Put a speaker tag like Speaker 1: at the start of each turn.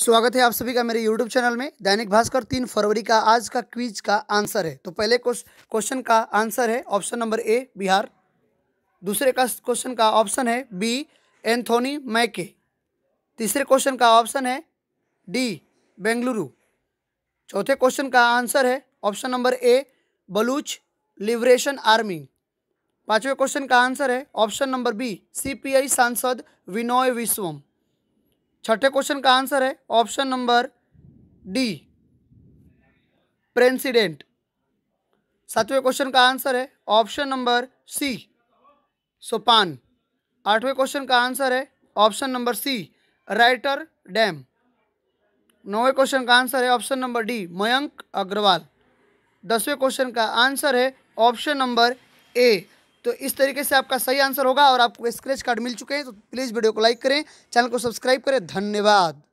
Speaker 1: स्वागत है आप सभी का मेरे YouTube चैनल में दैनिक भास्कर तीन फरवरी का आज का क्विज का आंसर है तो पहले क्वेश्चन का आंसर है ऑप्शन नंबर ए बिहार दूसरे का क्वेश्चन का ऑप्शन है बी एंथोनी मैके तीसरे क्वेश्चन का ऑप्शन है डी बेंगलुरु चौथे क्वेश्चन का आंसर है option number A Baloch liberation army पांचवें क्वेश्चन का आंसर है ऑप्शन नंबर बी सीपीआई सांसद विनोय विश्वम छठे क्वेश्चन का आंसर है ऑप्शन नंबर डी प्रेसिडेंट सातवें क्वेश्चन का आंसर है ऑप्शन नंबर सी सोपान आठवें क्वेश्चन का आंसर है option number C writer dam नौवें क्वेश्चन का आंसर है option number D Mayank Agarwal दसवें क्वेश्चन का आंसर है ऑप्शन नंबर ए तो इस तरीके से आपका सही आंसर होगा और आपको स्क्रेच कार्ड मिल चुके हैं तो प्लीज़ वीडियो को लाइक करें चैनल को सब्सक्राइब करें धन्यवाद